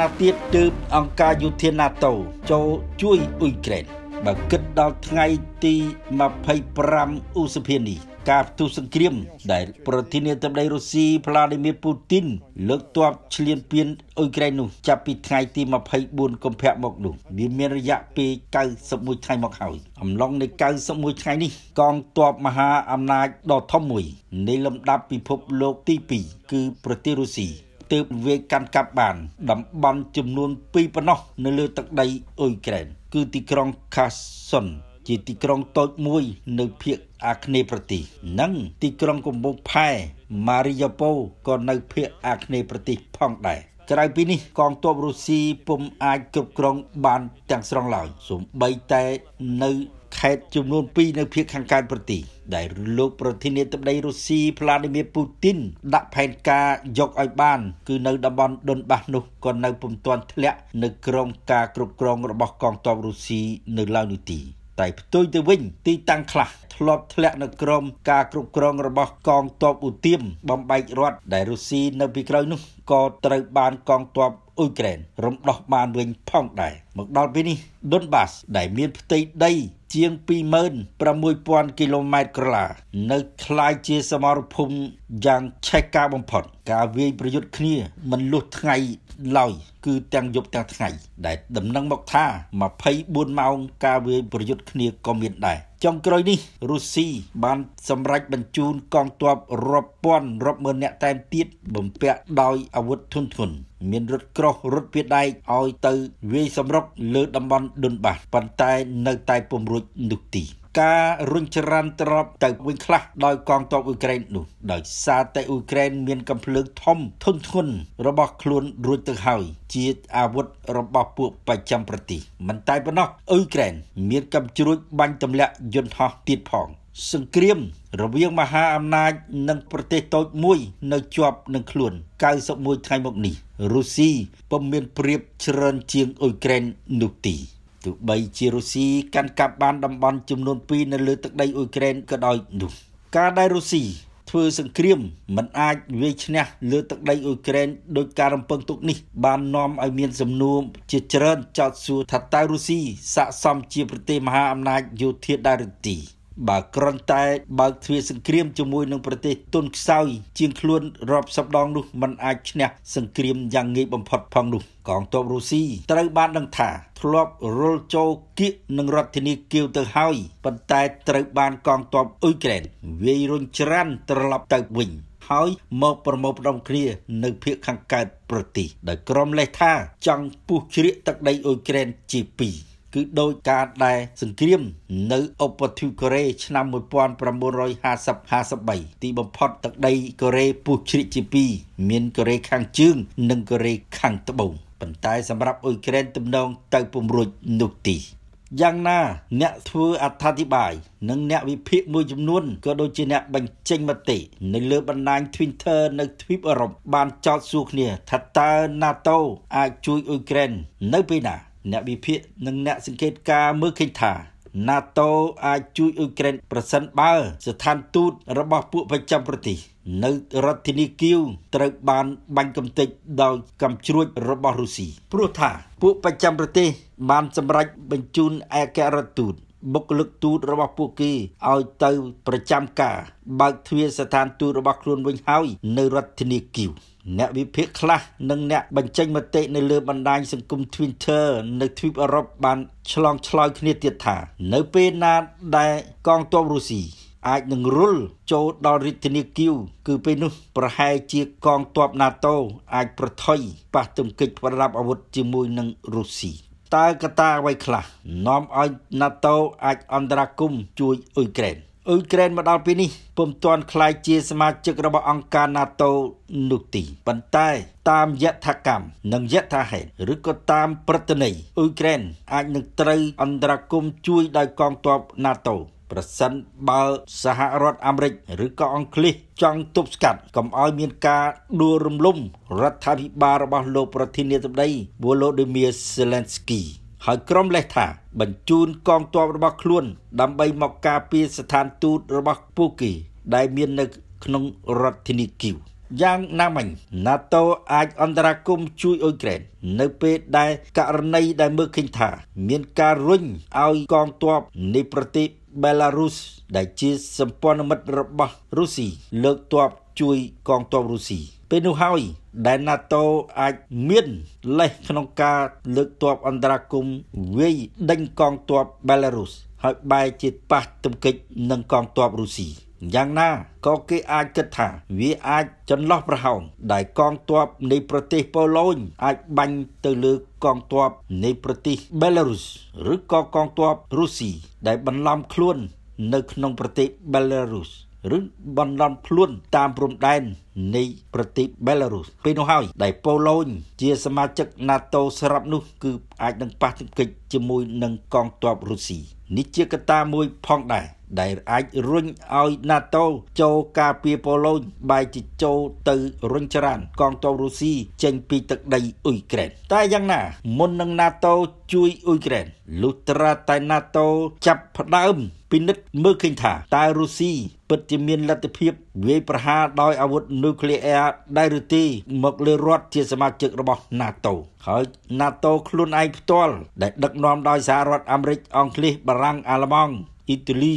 ណាទៀតទើបអង្គការយោធា NATO ចូលជួយអ៊ុយក្រែនបើគិតដល់ថ្ងៃទី25ឧសភានេះការផ្ទុះសង្គ្រាម ដែលប្រធានាធិបតីរុស្ស៊ីវ្លាឌីមៀពូទីន លើកទ័ពឈ្លានពានអ៊ុយក្រែននោះចាប់ពីថ្ងៃទី24កុម្ភៈមក នោះវាមានរយៈពេល91ថ្ងៃមកហើយអំឡុងនៃ91ថ្ងៃនេះកងទ័ពមហាអំណាចដ៏ធំមួយនៃលំដាប់ពិភពលោកទី2គឺប្រទេសរុស្ស៊ីទើបវាយកាន់កាប់បានតំបន់ចំនួន2ប៉ុណ្ណោះនៅលើទឹកដីអ៊ុយក្រែនគឺទីក្រុងខាសុនជាទីក្រុងតូចមួយ នៅភូមិអាគ្នេយ៍ប្រទេសនិងទីក្រុងកំពង់ផែម៉ារីយ៉ាប៉ូក៏នៅភូមិអាគ្នេយ៍ប្រទេសផងដែរក្រៅពីនេះកងទ័ពរុស្ស៊ីពុំអាចគ្រប់គ្រងបានទាំងស្រុងឡើយសូម្បីតែនៅខេត្តចំនួន2នៅភូមិខាងកើតប្រទេសដែលលោកប្រធានាធិបតីរុស្ស៊ីផ្លាឌីមៀពូទីនដាក់ផែនការយកឲ្យបាន គឺនៅតំបន់ដុនបាសនោះក៏នៅពុំទាន់ធ្លាក់នៅក្រោមការគ្រប់គ្រងរបស់កងទ័ពរុស្ស៊ីនៅឡើយនោះទេតែផ្ទុយទៅវិញ ទីតាំងខ្លះធ្លាប់ធ្លាក់នៅក្រោមការគ្រប់គ្រងរបស់កងទ័ពឧទាមបំបែករដ្ឋដែលរុស្ស៊ីនៅពីក្រោយនោះក៏ត្រូវបានកងទ័ពអ៊ុយក្រែនរំដោះបានវិញផងដែរមកដល់ពេលនេះដុនបាស ដែលមានផ្ទៃដីជាង26,000គីឡូម៉ែត្រក្រឡានៅคล้ายជាសមរភូមិយ៉ាងឆេះកាបំផុតការវាយប្រយុទ្ធគ្នាមិនលុះថ្ងៃឡើយគឺទាំងយប់ទាំងថ្ងៃ ដែលដំណឹងមកថា24ម៉ោងការវាយប្រយុទ្ធគ្នាក៏មានដែរចុងក្រោយនេះរុស្ស៊ីបានសម្រេចបញ្ជូនកងទ័ពរាប់ពាន់រាប់ម៉ឺននាក់តែទៀតបំពាក់ដោយអាវុធធុនធុនមានរថក្រោះរថពាដែកឲ្យទៅវាយសម្រុកលើតំបន់ដុនបាសប៉ុន្តែនៅតែពុំរួចនោះទីការរុញច្រានទ្របទៅវិញខ្លះដោយកងទ័ពអ៊ុយក្រែននោះ ដោយសារតែអ៊ុយក្រែនមានកំភ្លើងធំធនធ្ងន់របស់ខ្លួនរួចទៅហើយជាអាវុធរបស់ពួកប្រចាំប្រទេសមិនតែប៉ុណ្ណោះអ៊ុយក្រែនមានកំជ្រួចបាញ់ទម្លាក់យន្តហោះទៀតផង សង្គ្រាមរវាងមហាអំណាចនិងប្រទេសតូចមួយនៅជាប់នឹងខ្លួន91ថ្ងៃមកនេះរុស្ស៊ីពុំមានព្រៀបច្រើនជាងអ៊ុយក្រែននោះទេទោះបីជារុស្ស៊ីកាន់កាប់បានតំបន់ចំនួន2នៅលើទឹកដីអ៊ុយក្រែនក៏ដោយនោះ ការដែលរុស្ស៊ីធ្វើសង្គ្រាមមិនអាចវាយឈ្នះលើទឹកដីអ៊ុយក្រែនដោយការរំពឹងទុកនេះបាននាំឲ្យមានសំណួរជាច្រើនចោទសួរថាតើរុស្ស៊ីស័ក្តិសមជាប្រទេសមហាអំណាចយោធាដែរឬទេបើគ្រាន់តែបើកទ្វារសង្គ្រាមជាមួយនឹងប្រទេសទុនខ្សោយជាងខ្លួនរាប់សិបដងនោះมันអាចឈ្នះសង្គ្រាមយ៉ាងងាយបំផុតផងនោះកងទ័ពរុស្ស៊ីត្រូវបានដឹងថា ធ្លាប់រុលចូលគៀកនឹងរដ្ឋធានីគៀវទៅហើយប៉ុន្តែត្រូវបានកងទ័ពអ៊ុយក្រែនវាយរុញច្រានត្រឡប់ទៅវិញហើយមកប្រមូលផ្ដុំគ្នានៅភូមិខាងកើតប្រទេសដោយក្រុមលេសថាចង់ពុះជ្រៀកទឹកដីអ៊ុយក្រែនជាពីរគឺដោយការដែលសង្គ្រាម នៅឧបទ្វីបកូរ៉េឆ្នាំ1950-53ទីបំផុតទឹកដីកូរ៉េពុះជ្រៀកជាពីរមានកូរ៉េខាងជើង និងកូរ៉េខាងត្បូងប៉ុន្តែ សម្រាប់អ៊ុយក្រែនទំនងទៅពំរួចនោះទីយ៉ាងណា អ្នកធ្វើអត្ថាធិប្បាយនិងអ្នកវិភាគមួយចំនួនក៏ដូចជាអ្នកបញ្ចេញមតិនៅលើបណ្ដាញ Twitter នៅទ្វីបអឺរ៉ុបបានចោទសួរគ្នា ថាតើ NATO អាចជួយអ៊ុយក្រែននៅពេលណាអ្នកវិភាគនិងអ្នកសង្កេតការមើលឃើញថា NATO អាចជួយអ៊ុយក្រែនប្រសិនបើស្ថានទូតរបស់ពួកប្រចាំប្រទេសនៅរដ្ឋធានីគីវត្រូវបានបាញ់កំទេចដោយកំជ្រួចរបស់រុស្ស៊ីព្រោះថាពួកប្រចាំប្រទេសបានសម្រេចបញ្ជូនឯកអរដ្ឋទូត បុគ្គលិកទូតរបស់ពួកគេឲ្យទៅប្រចាំការ បើកទ្វារស្ថានទូតរបស់ខ្លួនវិញហើយនៅរដ្ឋធានីគីវអ្នកវិភាគខ្លះនិងអ្នកបញ្ចេញមតិនៅលើបណ្ដាញសង្គម Twitter នៅទ្វីបអឺរ៉ុបបានឆ្លងឆ្លើយគ្នាទៀតថានៅពេលណាដែលកងទ័ពរុស្ស៊ីអាចនឹងរុលចូលដល់រាជធានីគីវគឺពេលនោះប្រហែលជាកងទ័ព NATO អាចប្រថុយប៉ះទង្គិចប្រដាប់អាវុធជាមួយនឹងរុស្ស៊ីតើកត្តាអ្វីខ្លះនាំឲ្យ NATO អាចអន្តរាគមន៍ជួយអ៊ុយក្រែនអ៊ុយក្រែនមកដល់ពេលនេះពុំទាន់ក្លាយជាសមាជិករបស់អង្គការ NATO នោះទេប៉ុន្តែតាមយថាកម្មនិងយថាហេតុឬក៏តាម ប្រតិនៃអ៊ុយក្រែនអាចនឹងត្រូវអន្តរាគមជួយដោយកងទ័ព NATO ប្រសិនបើសហរដ្ឋអាមេរិកឬក៏អង់គ្លេសចង់ទប់ស្កាត់កុំឲ្យមានការដួលរំលំរដ្ឋាភិបាលរបស់លោកប្រធានាធិបតី Volodymyr Zelensky ហើយក្រុមលេះថាបញ្ជូនកងទ័ពរបស់ខ្លួន ដើម្បីមកការពារស្ថានទូតរបស់ពួកគេដែលមាននៅក្នុងរដ្ឋធានីគីវយ៉ាងណាមិញ NATO អាចអន្តរាគមជួយអ៊ុយក្រែន នៅពេលដែលករណីដែលមើលឃើញថា មានការរុញឲ្យកងទ័ពនៃប្រទេស Belarus ដែលជាសម្ព័ន្ធមិត្តរបស់រុស្ស៊ីលើកទ័ពជួយកងទ័ពរុស្ស៊ីពេលនោះហើយដែល NATO អាចមាន លេសក្នុងការ លើកទ័ពអន្តរាគមវាយដេញកងទ័ព Belarus ហើយបែរជាប៉ះទង្គិចនឹងកងទ័ពរុស្ស៊ីយ៉ាងណាក៏គេអាចគិតថា វាអាចចន្លោះប្រហោង ដែលកងទ័ពនៃប្រទេសប៉ូឡូញអាចបាញ់ទៅលើកងទ័ពនៃប្រទេស Belarus ឬក៏កងទ័ពរុស្ស៊ីដែលបន្លំខ្លួននៅក្នុងប្រទេស Belarus ឬបណ្ដន់ខ្លួនតាមព្រំដែននៃប្រទេសបេឡារុសពេលនោះហើយដែលប៉ូឡូញជាសមាជិក NATO ស្រាប់នោះ គឺអាចនឹងប៉ះទង្គិចជាមួយនឹងកងទ័ពរុស្ស៊ីនេះជាកត្តាមួយផងដែរដែលអាចរុញឲ្យ NATO ចូលការពារប៉ូឡូញបែរជាចូលទៅរុញច្រានកងទ័ពរុស្ស៊ីចេញពីទឹកដីអ៊ុយក្រែន តែយ៉ាងណា មុននឹង NATO ជួយអ៊ុយក្រែនលុះត្រាតែ NATO ចាប់ផ្ដើមពិនិត្យមើលឃើញថាតើរុស្ស៊ីពិតជាមានលទ្ធភាពវាយប្រហារដោយអាវុធនុយក្លេអ៊ែរដែរឬទេមកលើរដ្ឋជាសមាជិករបស់ NATO ហើយ NATO ខ្លួនឯងផ្ទាល់ដែលដឹកនាំដោយសហរដ្ឋអាមេរិក អង់គ្លេសបារាំងអាល្លឺម៉ង់អ៊ីតាលី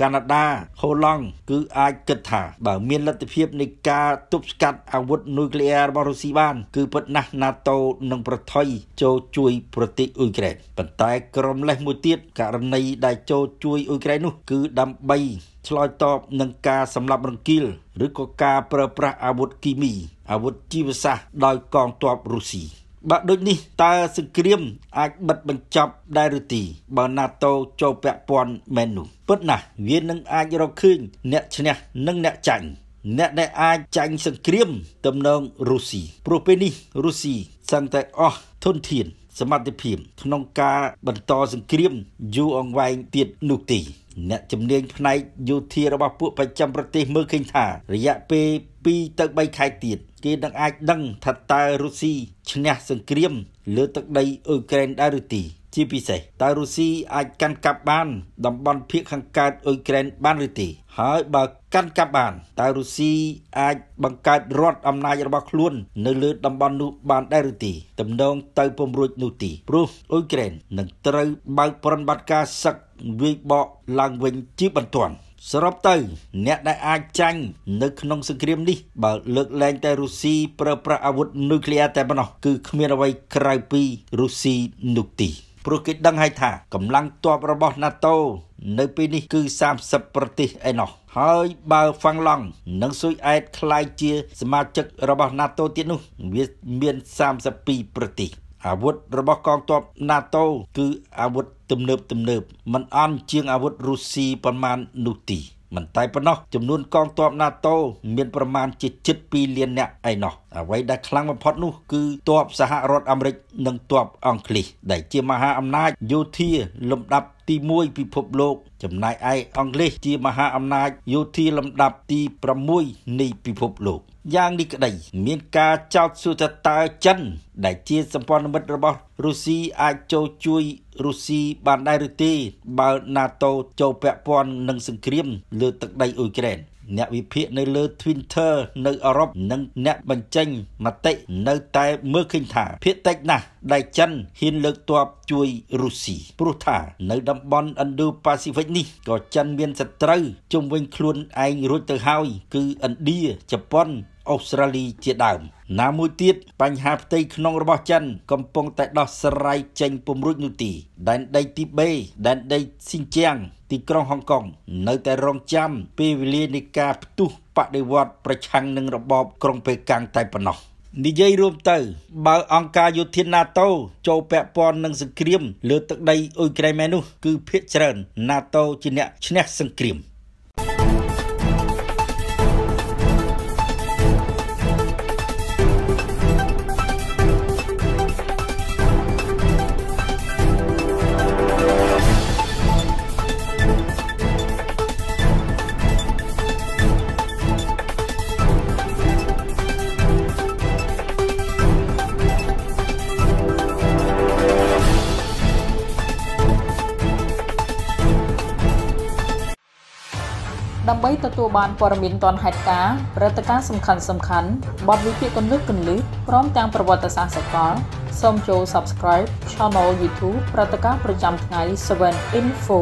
កាណាដាហូឡង់គឺអាចគិតថាបើមានលទ្ធភាពនៃការទប់ស្កាត់ អាវុធនុយក្លេអ៊ែររបស់រុស្ស៊ីបានគឺពិតណាស់ NATO នឹងប្រថុយចូលជួយ ប្រទេសអ៊ុយក្រែនប៉ុន្តែក្រុម លេសមួយទៀតករណីដែលចូលជួយអ៊ុយក្រែននោះ គឺដើម្បីឆ្លើយតបនឹងការសម្លាប់រង្គាលឬក៏ការប្រើប្រាស់អាវុធគីមី អាវុធជីវសាស្ត្រដោយកងទ័ពរុស្ស៊ីបើដូចនេះតើសង្គ្រាម អាចបិទបញ្ចប់ដែរឬទីបើ NATO ចូលពាក់ព័ន្ធមែននោះពិតណាស់វានឹងអាចរកឃើញអ្នកឈ្នះនិងអ្នកចាញ់អ្នកដែលអាចចាញ់សង្គ្រាមទំនងរុស្ស៊ីព្រោះពេលនេះរុស្ស៊ីសឹងតែអស់ធនធាន សមត្ថភាពក្នុងការបន្តសង្គ្រាម យូរអង្វែងទៀតនោះទេអ្នកជំនាញផ្នែកយោធារបស់ពួកប្រចាំប្រទេសមើលឃើញថារយៈពេល2ទៅ3ខែទៀតគេនឹងអាចដឹងថាតើរុស្ស៊ីឈ្នះសង្គ្រាម លើទឹកដីអ៊ុយក្រែនដែរឬទេជាពិសេសតើរុស្ស៊ីអាចកាន់កាប់បានតំបន់ភាគខាងកើតអ៊ុយក្រែនបានឬទេហើយបើកាន់កាប់បានតើរុស្ស៊ីអាច បង្កើតរដ្ឋអំណាចរបស់ខ្លួននៅលើ តំបន់នោះបានដែរឬទេទំនងទៅពំរួចនោះទីព្រោះអ៊ុយក្រែននឹងត្រូវ បើកប្រតិបត្តិការសឹកវាយបកឡើងវិញជាបន្ទាន់សរុបទៅ អ្នកដែលអាចចាញ់នៅក្នុងសង្គ្រាម នេះ បើលើកលែងតែរុស្ស៊ីប្រើប្រាស់អាវុធនុយក្លេអ៊ែរតែប៉ុណ្ណោះគឺគ្មានអ្វីក្រៅពីរុស្ស៊ីនោះទេព្រោះគេដឹងហើយថាកម្លាំងទ័ពរបស់ NATO នៅពេលនេះគឺ30ប្រទេសឯណោះ ហើយ បើហ្វាំងឡង់និងស៊ុយអែតคล้ายជា សមាជិករបស់ NATO ទៀតនោះវាមាន32ប្រទេសអាវុធរបស់កងទ័ព NATO គឺអាវុធទំនើបទំនើបមិនអន់ជាងអាវុធរុស្ស៊ីប៉ុន្មាននោះទេមិនតែប៉ុណ្ណោះចំនួនកងទ័ព NATO មានប្រមាណជាជិត2លាននាក់ឯណោះអ្វីដែលខ្លាំងបំផុតនោះគឺទ័ពសហរដ្ឋអាមេរិកនិងទ័ពអង់គ្លេសដែលជាមហាអំណាចយោធាលំដាប់ទី1ពិភពលោក ចំណែកឯអង់គ្លេសជាមហាអំណាចយោធាលំដាប់ទី6នៃពិភពលោកយ៉ាងនេះក្តីមាន ការចោទសួរថាតើចិន ដែលជាសម្ព័ន្ធមិត្តរបស់រុស្ស៊ីអាចចូលជួយរុស្ស៊ីបានដែរឬទេ បើ NATO ចូលពាក់ព័ន្ធនឹងសង្គ្រាម លើទឹកដីអ៊ុយក្រែនអ្នកវិភាគនៅលើ Twitter នៅអឺរ៉ុបនិងអ្នកបញ្ចេញមតិនៅតែមើលឃើញថាភាគតិចណាស់ដែលចិនហ៊ានលើកទ័ពជួយរុស្ស៊ីព្រោះថានៅតំបន់ Indo-Pacific នេះក៏ចិនមានសត្រូវជុំវិញខ្លួនឯងរួចទៅហើយគឺឥណ្ឌាជប៉ុនអូស្ត្រាលីជាដើមណាមួយទៀតបញ្ហាផ្ទៃក្នុងរបស់ចិន កំពុងតែដោះស្រាយចេញពំរុចនោះទីដែនដីទីបេ ដែនដីស៊ីនជាងទីក្រុងហុងកុងនៅតែរងចាំពេលវេលានៃការផ្ទុះបដិវត្តប្រឆាំងនឹងរបបក្រុងប៉េកាំងតែប៉ុណ្ណោះនិយាយរួមទៅ បើអង្គការយោធា NATO ចូលពាក់ព័ន្ធនឹងសង្គ្រាមលើទឹកដីអ៊ុយក្រែនមែននោះគឺភាគច្រើន NATO ជាអ្នកឈ្នះសង្គ្រាមដើម្បីទទួលបានព័ត៌មានទាន់ហេតុការណ៍ព្រឹត្តិការណ៍សំខាន់សំខាន់បទវិភាគកន្លឹះកន្លឹះព្រមទាំងប្រវត្តិសាស្ត្រសកលសូមចូល Subscribe Channel YouTube ព្រឹត្តិការណ៍ប្រចាំថ្ងៃ7 Info